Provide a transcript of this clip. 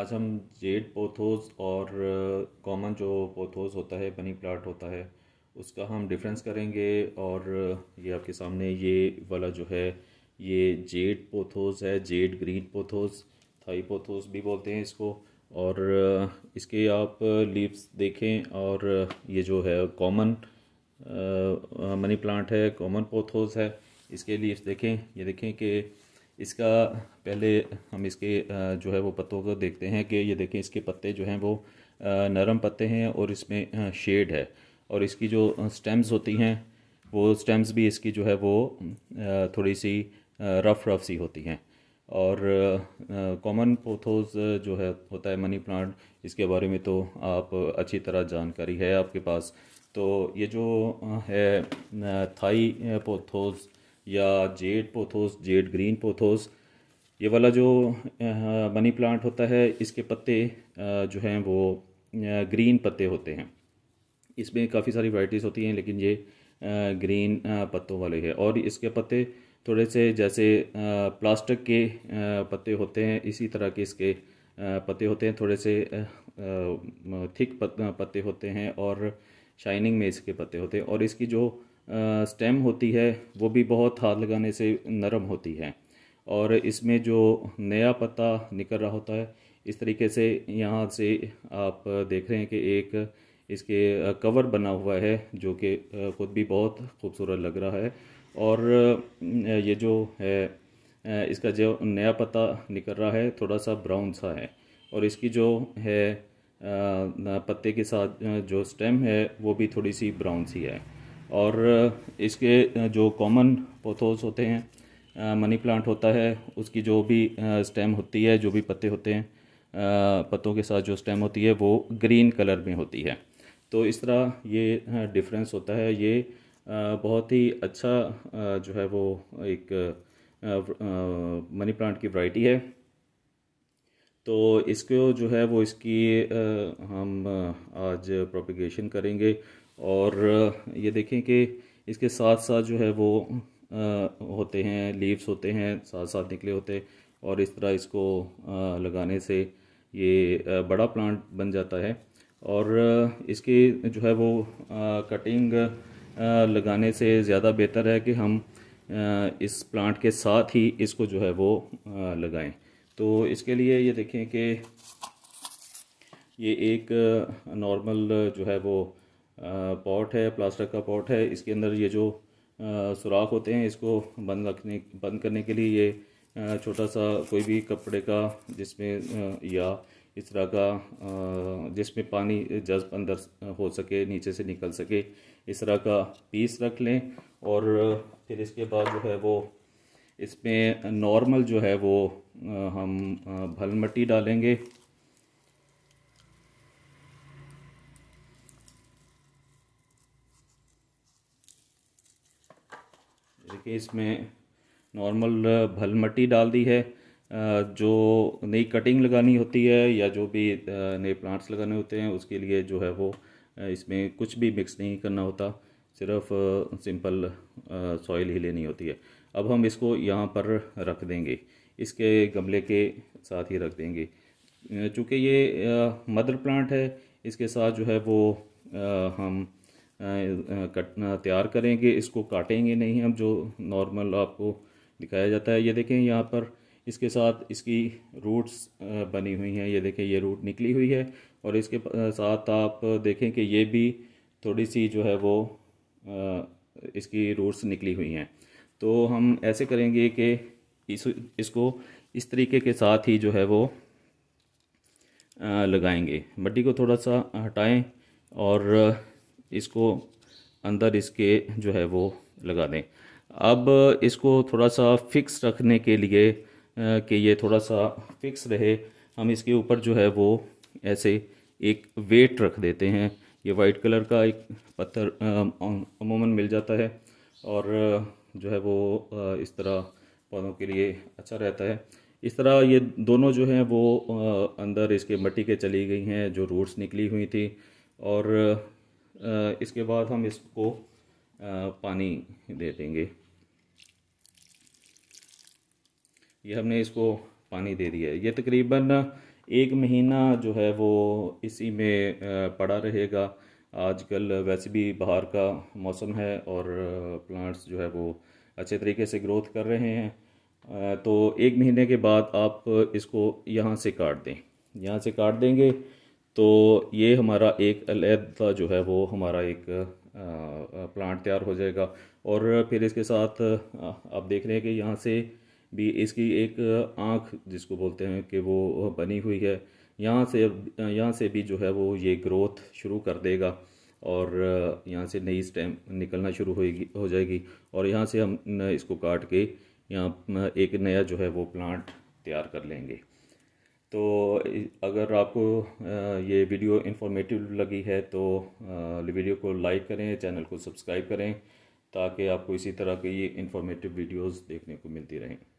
आज हम jade pothos और कॉमन जो पोथोस होता है मनी प्लाट होता है उसका हम डिफरेंस करेंगे और ये आपके सामने ये वाला जो है ये जेड पोथोस है jade green pothos Thai pothos भी बोलते हैं इसको और इसके आप लीव्स देखें और ये जो है कॉमन मनी प्लांट है कॉमन पोथोस है इसके लीव्स देखें ये देखें कि इसका पहले हम इसके जो है वो पत्तों को देखते हैं कि ये देखें इसके पत्ते जो हैं वो नरम पत्ते हैं और इसमें शेड है और इसकी जो स्टेम्स होती हैं वो स्टेम्स भी इसकी जो है वो थोड़ी सी रफ़ रफ़ सी होती हैं और कॉमन पोथोस जो है होता है मनी प्लांट इसके बारे में तो आप अच्छी तरह जानकारी है आपके पास तो ये जो है थाई पोथोस या jade pothos jade green pothos ये वाला जो मनी प्लांट होता है इसके पत्ते जो हैं वो ग्रीन पत्ते होते हैं इसमें काफ़ी सारी वराइटीज़ होती हैं लेकिन ये ग्रीन पत्तों वाले है और इसके पत्ते थोड़े से जैसे प्लास्टिक के पत्ते होते हैं इसी तरह के इसके पत्ते होते हैं थोड़े से थिक पत्ते होते हैं और शाइनिंग में इसके पत्ते होते हैं और इसकी जो स्टेम होती है वो भी बहुत हाथ लगाने से नरम होती है और इसमें जो नया पत्ता निकल रहा होता है इस तरीके से यहाँ से आप देख रहे हैं कि एक इसके कवर बना हुआ है जो कि ख़ुद भी बहुत खूबसूरत लग रहा है और ये जो है इसका जो नया पत्ता निकल रहा है थोड़ा सा ब्राउन सा है और इसकी जो है पत्ते के साथ जो स्टेम है वो भी थोड़ी सी ब्राउन सी है और इसके जो कॉमन पोथोस होते हैं मनी प्लांट होता है उसकी जो भी स्टेम होती है जो भी पत्ते होते हैं पत्तों के साथ जो स्टेम होती है वो ग्रीन कलर में होती है तो इस तरह ये डिफरेंस होता है ये बहुत ही अच्छा जो है वो एक मनी प्लांट की वैरायटी है तो इसको जो है वो इसकी हम आज प्रोपिगेशन करेंगे और ये देखें कि इसके साथ साथ जो है वो होते हैं लीव्स होते हैं साथ साथ निकले होते और इस तरह इसको लगाने से ये बड़ा प्लांट बन जाता है और इसकी जो है वो कटिंग लगाने से ज़्यादा बेहतर है कि हम इस प्लांट के साथ ही इसको जो है वो लगाएं तो इसके लिए ये देखें कि ये एक नॉर्मल जो है वो पॉट है प्लास्टिक का पॉट है इसके अंदर ये जो सुराख होते हैं इसको बंद रखने बंद करने के लिए ये छोटा सा कोई भी कपड़े का जिसमें या इस तरह का जिसमें पानी जज्ब अंदर हो सके नीचे से निकल सके इस तरह का पीस रख लें और फिर इसके बाद जो है वो इसमें नॉर्मल जो है वो हम भल मट्टी डालेंगे देखिए इसमें नॉर्मल uh, भल मट्टी डाल दी है uh, जो नई कटिंग लगानी होती है या जो भी uh, नए प्लांट्स लगाने होते हैं उसके लिए जो है वो इसमें कुछ भी मिक्स नहीं करना होता सिर्फ सिंपल सॉइल ही लेनी होती है अब हम इसको यहाँ पर रख देंगे इसके गमले के साथ ही रख देंगे चूँकि ये मदर प्लांट है इसके साथ जो है वो हम कट तैयार करेंगे इसको काटेंगे नहीं हम जो नॉर्मल आपको दिखाया जाता है ये देखें यहाँ पर इसके साथ इसकी रूट्स बनी हुई हैं ये देखें ये रूट निकली हुई है और इसके साथ आप देखें कि ये भी थोड़ी सी जो है वो इसकी रूट्स निकली हुई हैं तो हम ऐसे करेंगे कि इस इसको इस तरीके के साथ ही जो है वो लगाएंगे मट्टी को थोड़ा सा हटाएं और इसको अंदर इसके जो है वो लगा दें अब इसको थोड़ा सा फिक्स रखने के लिए कि ये थोड़ा सा फिक्स रहे हम इसके ऊपर जो है वो ऐसे एक वेट रख देते हैं ये वाइट कलर का एक पत्थर अमूमन मिल जाता है और जो है वो इस तरह पौधों के लिए अच्छा रहता है इस तरह ये दोनों जो हैं वो अंदर इसके मट्टी के चली गई हैं जो रूट्स निकली हुई थी और इसके बाद हम इसको पानी दे देंगे ये हमने इसको पानी दे दिया है ये तकरीबन एक महीना जो है वो इसी में पड़ा रहेगा आजकल वैसे भी बाहर का मौसम है और प्लांट्स जो है वो अच्छे तरीके से ग्रोथ कर रहे हैं तो एक महीने के बाद आप इसको यहाँ से काट दें यहाँ से काट देंगे तो ये हमारा एक अलहदा जो है वो हमारा एक प्लांट तैयार हो जाएगा और फिर इसके साथ आप देख रहे हैं कि यहाँ से भी इसकी एक आँख जिसको बोलते हैं कि वो बनी हुई है यहाँ से यहाँ से भी जो है वो ये ग्रोथ शुरू कर देगा और यहाँ से नई स्टेम निकलना शुरू होगी हो जाएगी और यहाँ से हम इसको काट के यहाँ एक नया जो है वो प्लांट तैयार कर लेंगे तो अगर आपको ये वीडियो इन्फॉर्मेटिव लगी है तो वीडियो को लाइक करें चैनल को सब्सक्राइब करें ताकि आपको इसी तरह की इन्फॉर्मेटिव वीडियोस देखने को मिलती रहें